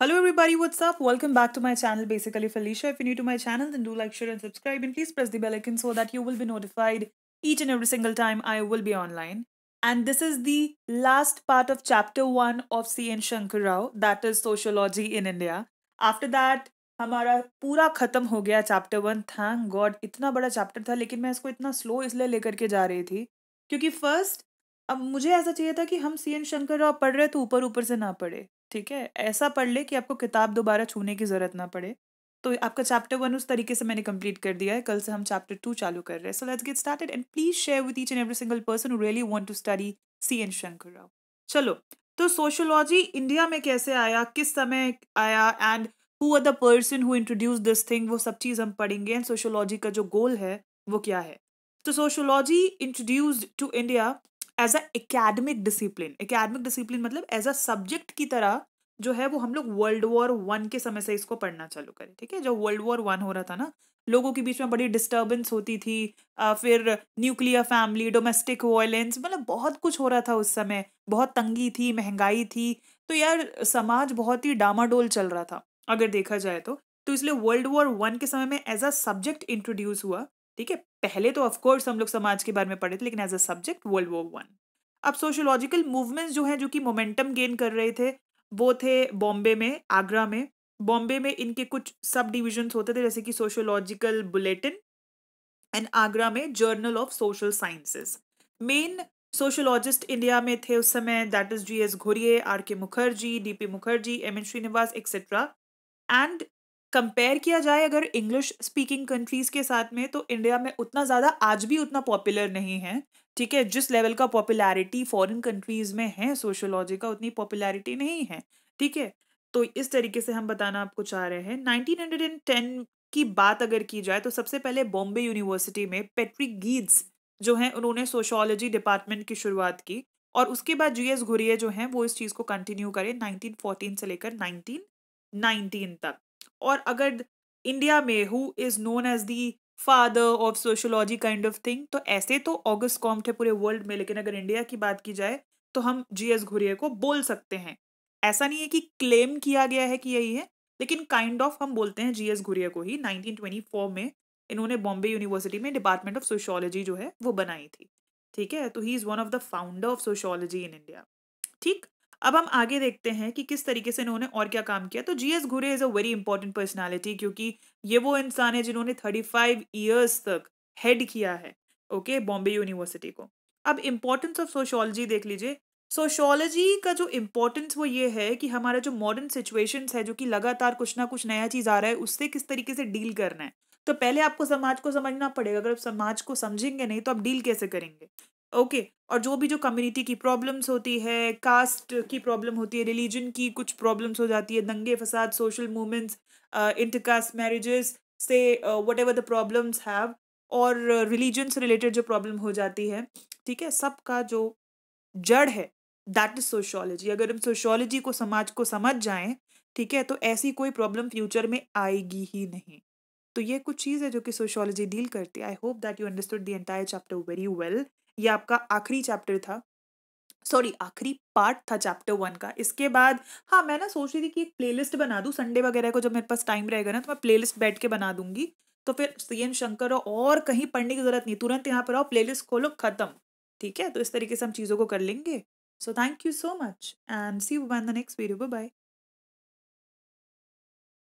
Hello everybody, what's up? Welcome back to my channel, Basically Felicia. If you're new to my channel, then do like, share and subscribe and please press the bell icon so that you will be notified each and every single time I will be online. And this is the last part of chapter 1 of C.N. Shankar Rao, that is Sociology in India. After that, हमारा पूरा ख़त्म हो गया chapter one thank God इतना बड़ा chapter था लेकिन मैं इसको इतना स्लो इसलिए लेकर के जा रही थी क्योंकि फर्स्ट अब मुझे ऐसा चाहिए था कि हम सी एन शंकर राव पढ़ रहे तो ऊपर ऊपर से ना पढ़े ठीक है ऐसा पढ़ ले कि आपको किताब दोबारा छूने की ज़रूरत ना पड़े तो आपका चैप्टर वन उस तरीके से मैंने कंप्लीट कर दिया है कल से हम चैप्टर टू चालू कर रहे हैं so let's get started and please share with each and every single person really want to study C N Shankar Rao चलो तो सोशोलॉजी इंडिया में कैसे आया किस समय आया and who are the person who introduce this thing वो सब चीज़ हम पढ़ेंगे एंड सोशोलॉजी का जो गोल है वो क्या है तो sociology introduced to India as a academic discipline academic discipline मतलब एज अ सब्जेक्ट की तरह जो है वो हम लोग वर्ल्ड वॉर वन के समय से इसको पढ़ना चालू करें ठीक है जब वर्ल्ड वॉर वन हो रहा था ना लोगों के बीच में बड़ी डिस्टर्बेंस होती थी फिर न्यूक्लियर फैमिली डोमेस्टिक वायलेंस मतलब बहुत कुछ हो रहा था उस समय बहुत तंगी थी महंगाई थी तो यार समाज बहुत ही डामाडोल चल रहा था अगर देखा जाए तो तो इसलिए वर्ल्ड वॉर वन के समय में एज अ सब्जेक्ट इंट्रोड्यूस हुआ ठीक है पहले तो ऑफकोर्स हम लोग समाज के बारे में पढ़े थे लेकिन as a subject world war one अब सोशोलॉजिकल मूवमेंट्स जो हैं जो कि मोमेंटम गेन कर रहे थे वो थे बॉम्बे में आगरा में बॉम्बे में इनके कुछ सब डिविजन्स होते थे जैसे कि सोशोलॉजिकल बुलेटिन एंड आगरा में journal of social sciences main sociologist India में थे उस समय that is G S Ghurye R K Mukherjee D P Mukherjee M N Srinivas etcetera and compare किया जाए अगर इंग्लिश स्पीकिंग कंट्रीज़ के साथ में तो इंडिया में उतना ज़्यादा आज भी उतना पॉपुलर नहीं है ठीक है जिस लेवल का पॉपुलैरिटी फॉरेन कंट्रीज़ में है सोशोलॉजी का उतनी पॉपुलैरिटी नहीं है ठीक है तो इस तरीके से हम बताना आपको चाह रहे हैं नाइनटीन की बात अगर की जाए तो सबसे पहले बॉम्बे यूनिवर्सिटी में पेट्रिक गीड्स जो हैं उन्होंने सोशोलॉजी डिपार्टमेंट की शुरुआत की और उसके बाद जी एस घुरिये जो हैं वो इस चीज़ को कंटिन्यू करें 1914 से लेकर 1919 तक और अगर इंडिया में who is known as the father of sociology kind of thing तो ऐसे तो ऑगस्ट कॉम थे पूरे वर्ल्ड में लेकिन अगर इंडिया की बात की जाए तो हम जी एस घुरिये को बोल सकते हैं ऐसा नहीं है कि क्लेम किया गया है कि यही है लेकिन काइंड kind ऑफ of हम बोलते हैं जी एस घुरिया को ही 1924 में इन्होंने बॉम्बे यूनिवर्सिटी में डिपार्टमेंट ऑफ सोशोलॉजी जो है वो बनाई थी ठीक है तो he is one of the founder of sociology in India ठीक अब हम आगे देखते हैं कि किस तरीके से इन्होंने और क्या काम किया तो G S Ghurye is a very important personality क्योंकि ये वो इंसान है जिन्होंने थर्टी फाइव ईयर्स तक हेड किया है ओके बॉम्बे यूनिवर्सिटी को अब इंपॉर्टेंस ऑफ सोशोलॉजी देख लीजिए सोशोलॉजी का जो इम्पोर्टेंस वो ये है कि हमारा जो मॉडर्न सिचुएशन है जो कि लगातार कुछ ना कुछ नया चीज़ आ रहा है उससे किस तरीके से डील करना है तो पहले आपको समाज को समझना पड़ेगा अगर आप समाज को समझेंगे नहीं तो आप डील कैसे करेंगे ओके okay. और जो भी जो कम्युनिटी की प्रॉब्लम्स होती है कास्ट की प्रॉब्लम होती है रिलीजन की कुछ प्रॉब्लम्स हो जाती है दंगे फसाद सोशल मूवमेंट्स इंटरकास्ट मैरिजेस से what ever the problems have और रिलीजन से रिलेटेड जो प्रॉब्लम हो जाती है ठीक है सबका जो जड़ है दैट इज सोशोलॉजी अगर हम सोशोलॉजी को समाज को समझ जाएं ठीक है तो ऐसी कोई प्रॉब्लम फ्यूचर में आएगी ही नहीं तो ये कुछ चीज़ है जो कि सोशोलॉजी डील करती है I hope that you understood the entire chapter very well ये आपका आखिरी चैप्टर था सॉरी आखिरी पार्ट था चैप्टर वन का इसके बाद हाँ मैं ना सोच रही थी कि एक प्लेलिस्ट बना दूँ संडे वगैरह को जब मेरे पास टाइम रहेगा ना तो मैं प्लेलिस्ट बैठ के बना दूंगी तो फिर सी एम शंकर और कहीं पढ़ने की ज़रूरत नहीं तुरंत यहाँ पर आओ प्लेलिस्ट खोलो ख़त्म ठीक है तो इस तरीके से हम चीज़ों को कर लेंगे so thank you so much and see one the next video bye